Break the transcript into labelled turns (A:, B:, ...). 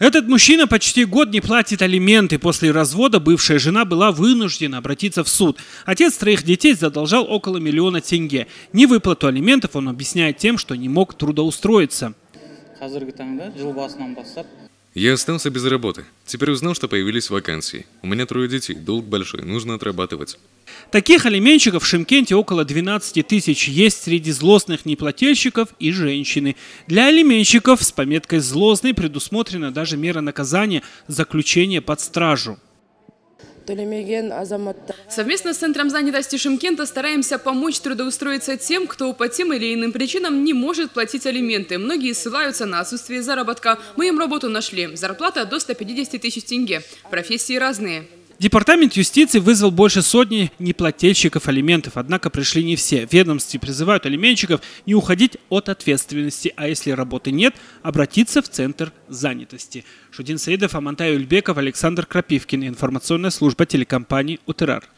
A: Этот мужчина почти год не платит алименты. После развода бывшая жена была вынуждена обратиться в суд. Отец троих детей задолжал около миллиона тенге. Невыплату алиментов он объясняет тем, что не мог трудоустроиться.
B: Я остался без работы. Теперь узнал, что появились вакансии. У меня трое детей, долг большой, нужно отрабатывать.
A: Таких алименщиков в Шимкенте около 12 тысяч. Есть среди злостных неплательщиков и женщины. Для алименщиков с пометкой «злостный» предусмотрена даже мера наказания – заключение под стражу.
C: Совместно с Центром занятости Шимкента стараемся помочь трудоустроиться тем, кто по тем или иным причинам не может платить алименты. Многие ссылаются на отсутствие заработка. Мы им работу нашли. Зарплата до 150 тысяч тенге. Профессии разные.
A: Департамент юстиции вызвал больше сотни неплательщиков алиментов, однако пришли не все. Ведомстве призывают алименщиков не уходить от ответственности, а если работы нет, обратиться в Центр занятости. Шудин Саидов, Амантай Ульбеков, Александр Крапивкин. Информационная служба телекомпании Утрар.